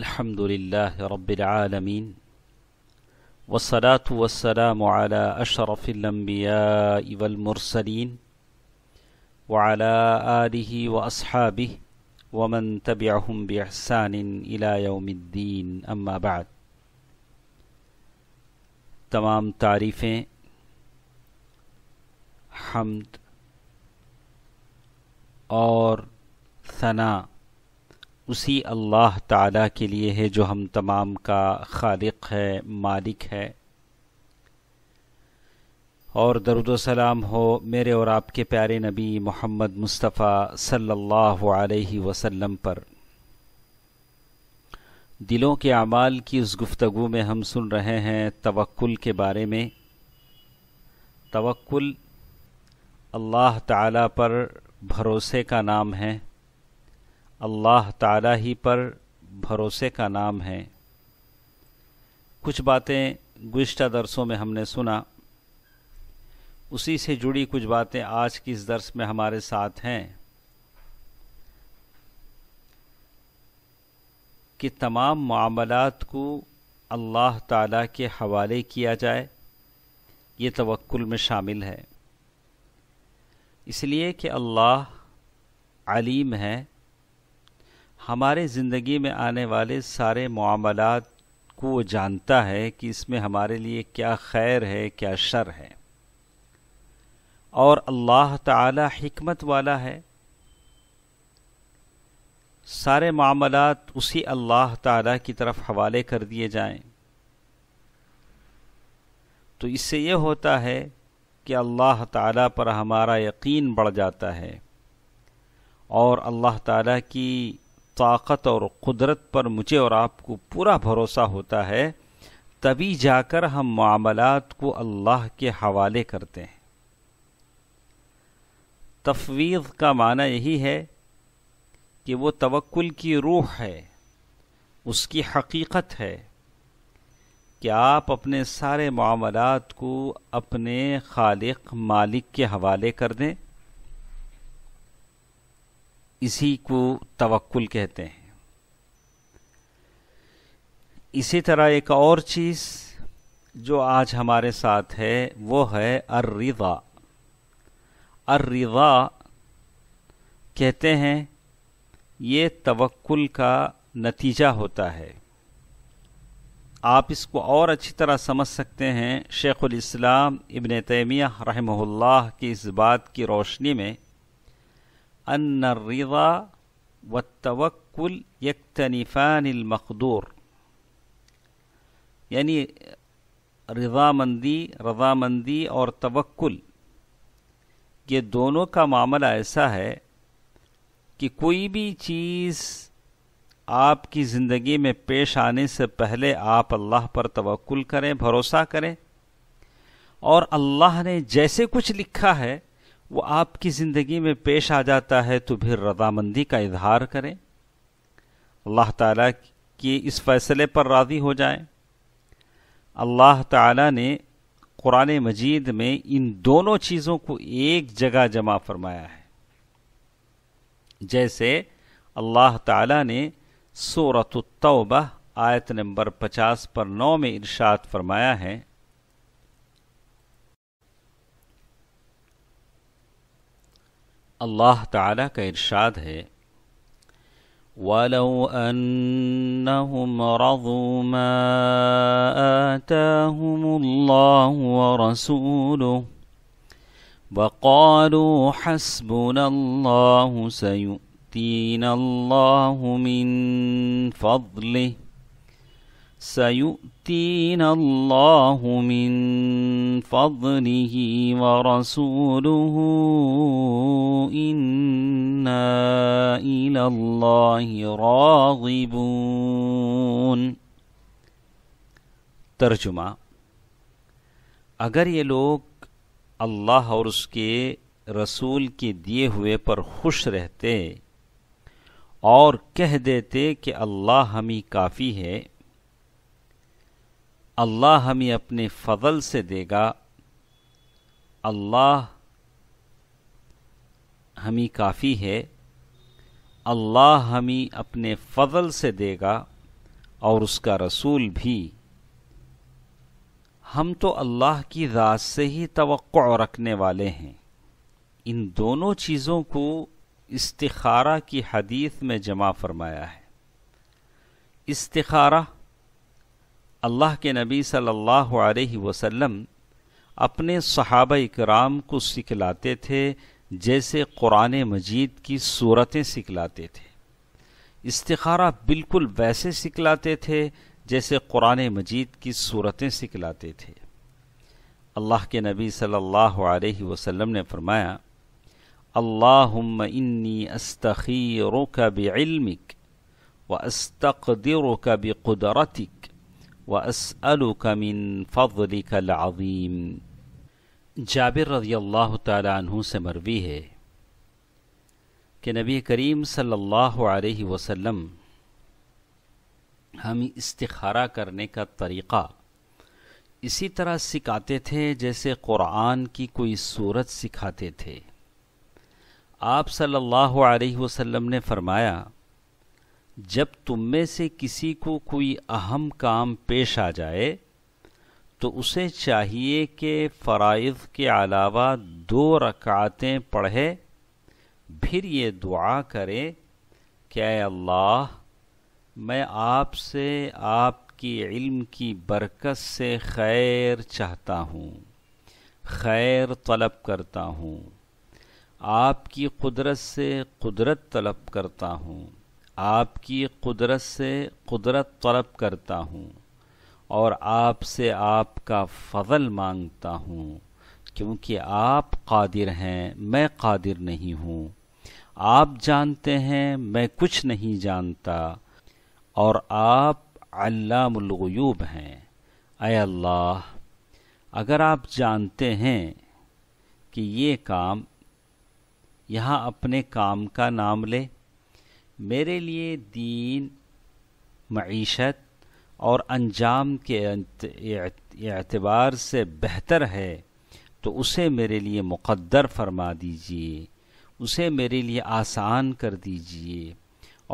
الحمد لله رب العالمين والصلاة والسلام على أشرف الأنبياء والمرسلين وعلى آله وأصحابه ومن تبعهم بإحسان إلى يوم الدين أما بعد تمام تعريفين حمد اور ثناء उसी अल्लाह ताला के लिए है जो हम तमाम का खालिक है मालिक है और दरुद सलाम हो मेरे और आपके प्यारे नबी मोहम्मद मुस्तफ़ा सल्लल्लाहु अलैहि वसल्लम पर दिलों के अमाल की उस गुफ्तगु में हम सुन रहे हैं तवक्ल के बारे में तवक्ल अल्लाह ताला पर भरोसे का नाम है अल्लाह ताला ही पर भरोसे का नाम है कुछ बातें गुज्त दरसों में हमने सुना उसी से जुड़ी कुछ बातें आज की इस दर्स में हमारे साथ हैं कि तमाम मामलात को अल्लाह ताला के हवाले किया जाए ये तवक्ल में शामिल है इसलिए कि अल्लाह आलीम है हमारे ज़िंदगी में आने वाले सारे मामलात को वो जानता है कि इसमें हमारे लिए क्या खैर है क्या शर है और अल्लाह ताला हिकमत वाला है सारे मामलात उसी अल्लाह ताला की तरफ हवाले कर दिए जाएं तो इससे यह होता है कि अल्लाह ताला पर हमारा यकीन बढ़ जाता है और अल्लाह ताला की ताकत और कुदरत पर मुझे और आपको पूरा भरोसा होता है तभी जाकर हम मामलात को अल्लाह के हवाले करते हैं तफवीज़ का माना यही है कि वो तवक्ल की रूह है उसकी हकीकत है कि आप अपने सारे मामलात को अपने खालिक मालिक के हवाले कर दें इसी को तवक्ल कहते हैं इसी तरह एक और चीज़ जो आज हमारे साथ है वो है अर्रिदा अर्रिदा कहते हैं ये तवक्ल का नतीजा होता है आप इसको और अच्छी तरह समझ सकते हैं शेख़ुल इस्लाम इबन तैमिया रहमहुल्लाह की इस बात की रोशनी में अन रिदा व तवक्ल यकतनफ़ान मकदूर यानी रजामंदी रजामंदी और तवक्ल ये दोनों का मामला ऐसा है कि कोई भी चीज़ आपकी ज़िंदगी में पेश आने से पहले आप अल्लाह पर तवक्ल करें भरोसा करें और अल्लाह ने जैसे कुछ लिखा है वो आपकी ज़िंदगी में पेश आ जाता है तो फिर रजामंदी का इजहार करें अल्लाह ताला के इस फैसले पर राज़ी हो जाए अल्लाह ताला ने कुरान मजीद में इन दोनों चीज़ों को एक जगह जमा फरमाया है जैसे अल्लाह ताला ने सूरत तौबा आयत नंबर 50 पर 9 में इरशाद फरमाया है الله تعالی کا ارشاد ہے ولو أنهم رضوا ما آتاهم الله ورسوله وقالوا حسبنا الله سيؤتينا الله من فضله سيؤتينا الله من فضله ورسوله إنا إلى الله راغبون तर्जुमा अगर ये लोग अल्लाह और उसके रसूल के दिए हुए पर खुश रहते और कह देते कि अल्लाह हम ही काफ़ी है अल्लाह हमें अपने फजल से देगा अल्लाह हमें काफ़ी है अल्लाह हमें अपने फजल से देगा और उसका रसूल भी हम तो अल्लाह की रात से ही तो रखने वाले हैं इन दोनों चीज़ों को इस्तारा की हदीस में जमा फरमाया है इस्तारा अल्लाह के नबी सल्लल्लाहु अलैहि वसल्लम अपने सहाब कराम को सिखलाते थे जैसे कुरान मजीद की सूरतें सिखलाते थे इस्तारा बिल्कुल वैसे सिखलाते थे जैसे कुरान मजीद की सूरतें सिखलाते थे अल्लाह के नबी सल्लल्लाहु अलैहि वसल्लम ने फरमाया अल्लाहुम्म इन्नी अस्तखीरुका बिइल्मिक व अस्तकदिरुका बिकुदरतिक वसअलुक मिन फ़ल अज़ीम जाबिर रज़ी अल्लाह तु से मरवी है कि नबी करीम सल्लल्लाहु अलैहि वसल्लम हम इस्तारा करने का तरीक़ा इसी तरह सिखाते थे जैसे क़ुरान की कोई सूरत सिखाते थे आप सल्लल्लाहु अलैहि वसल्लम ने फरमाया जब तुम में से किसी को कोई अहम काम पेश आ जाए तो उसे चाहिए कि फ़राइज़ के अलावा दो रकातें पढ़े फिर ये दुआ करे क्या अल्लाह मैं आपसे आपकी इल्म की बरकत से खैर चाहता हूँ खैर तलब करता हूँ आपकी कुदरत से कुदरत तलब करता हूँ आपकी कुदरत से कुदरत तलब करता हूँ और आपसे आपका फ़जल मांगता हूँ क्योंकि आप कादिर हैं मैं कादिर नहीं हूँ आप जानते हैं मैं कुछ नहीं जानता और आप अल्लामगयूब हैं अय अल्लाह अगर आप जानते हैं कि ये काम यहाँ अपने काम का नाम ले मेरे लिए दीन मीशत और अंजाम के एतबार से बेहतर है तो उसे मेरे लिए मुकद्दर फरमा दीजिए उसे मेरे लिए आसान कर दीजिए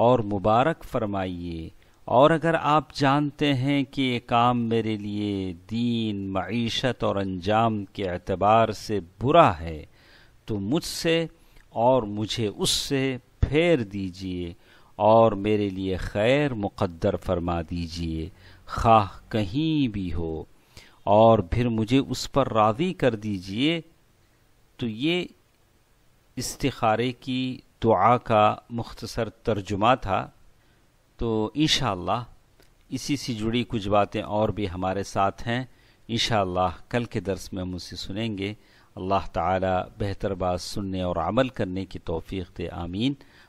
और मुबारक फरमाइए और अगर आप जानते हैं कि ये काम मेरे लिए दीन मीशत और अंजाम के एतबार से बुरा है तो मुझसे और मुझे उससे फेर दीजिए और मेरे लिए खैर मुकद्दर फरमा दीजिए खा कहीं भी हो और फिर मुझे उस पर राज़ी कर दीजिए तो ये इस्तारे की दुआ का मुख्तसर तर्जुमा था तो इन इसी से जुड़ी कुछ बातें और भी हमारे साथ हैं इन कल के दर्स में हम उसे सुनेंगे अल्लाह ताला बेहतर बात सुनने और अमल करने की तौफीक दे आमीन